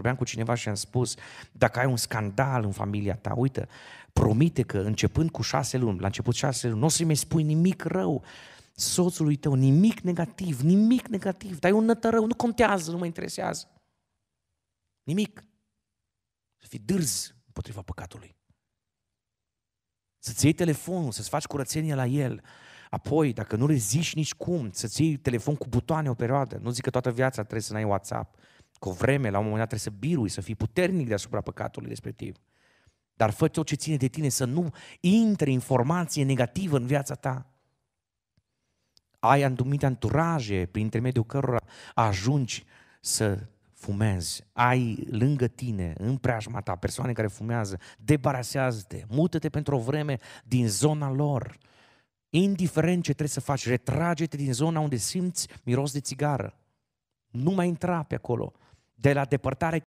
Vorbeam cu cineva și am spus, dacă ai un scandal în familia ta, uite, promite că începând cu șase luni, la început șase luni, nu o să-i mai spui nimic rău soțului tău, nimic negativ, nimic negativ, dar e un nătărău, nu contează, nu mă interesează. Nimic. Să fii dârz împotriva păcatului. Să-ți iei telefonul, să-ți faci curățenie la el. Apoi, dacă nu reziști nici cum, să-ți iei telefon cu butoane o perioadă. Nu zic că toată viața trebuie să n-ai WhatsApp cu o vreme, la un moment dat trebuie să birui, să fii puternic deasupra păcatului respectiv. Dar fă tot ce ține de tine să nu intre informație negativă în viața ta. Ai anumite anturaje prin intermediul cărora ajungi să fumezi, ai lângă tine, în preajma ta, persoane care fumează, debarasează-te, mută-te pentru o vreme din zona lor. Indiferent ce trebuie să faci, retrage-te din zona unde simți miros de țigară. Nu mai intra pe acolo. De la depărtare